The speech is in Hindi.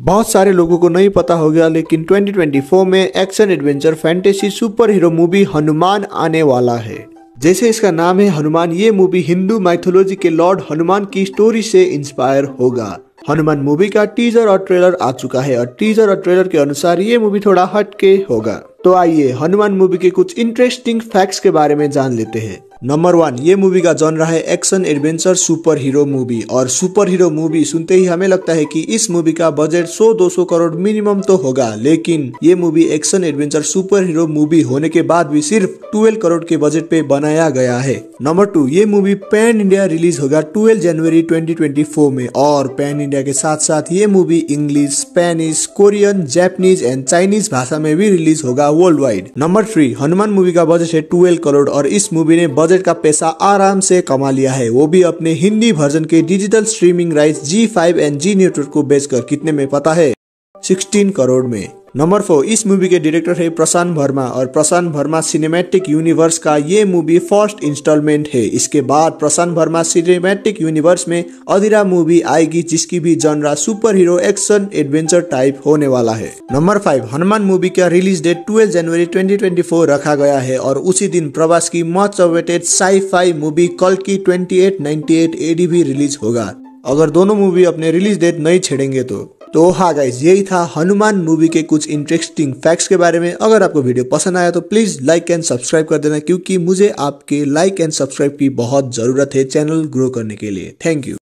बहुत सारे लोगों को नहीं पता हो गया लेकिन 2024 में action adventure fantasy super hero movie Hanuman आने वाला है जैसे इसका नाम है हनुमान ये मूवी हिंदू माइथोलॉजी के लॉर्ड हनुमान की स्टोरी से इंस्पायर होगा हनुमान मूवी का टीजर और ट्रेलर आ चुका है और टीजर और ट्रेलर के अनुसार ये मूवी थोड़ा हटके होगा तो आइए हनुमान मूवी के कुछ इंटरेस्टिंग फैक्ट्स के बारे में जान लेते हैं नंबर वन ये मूवी का जॉनरा है action adventure super hero movie और सुपर हीरो मूवी सुनते ही हमें लगता है कि इस मूवी का बजट 100-200 करोड़ मिनिमम तो होगा लेकिन ये movie action adventure super hero movie होने के बाद भी सिर्फ 12 करोड़ के बजट पे बनाया गया है नंबर टू ये मूवी पैन इंडिया रिलीज होगा ट्वेल्व जनवरी ट्वेंटी में और पैन इंडिया के साथ साथ ये movie English Spanish Korean Japanese and Chinese भाषा में भी रिलीज होगा world wide number three Hanuman movie का बजट है ट्वेल्व करोड़ और इस मूवी ने बजट बजट का पैसा आराम से कमा लिया है वो भी अपने हिंदी वर्जन के digital streaming right Zee five and Zee network को बेचकर कितने में पता है 16 करोड़ में नंबर फोर इस मूवी के डायरेक्टर है प्रशांत वर्मा और प्रशांत वर्मा सिनेमैटिक यूनिवर्स का ये मूवी फर्स्ट इंस्टॉलमेंट है इसके बाद प्रशांत वर्मा सिनेमैटिक यूनिवर्स में अधिरा मूवी आएगी जिसकी भी genre super hero action adventure type होने वाला है नंबर फाइव हनुमान मूवी का release date twelve January twenty रखा गया है और उसी दिन प्रवास की मच अवेटेड साई मूवी कल की twenty eight ninety eight AD भी रिलीज होगा अगर दोनों मूवी अपने रिलीज डेट नहीं छेड़ेंगे तो तो हाँ गाइज यही था हनुमान मूवी के कुछ इंटरेस्टिंग फैक्ट्स के बारे में अगर आपको वीडियो पसंद आया तो प्लीज़ लाइक एंड सब्सक्राइब कर देना क्योंकि मुझे आपके लाइक एंड सब्सक्राइब की बहुत ज़रूरत है चैनल ग्रो करने के लिए थैंक यू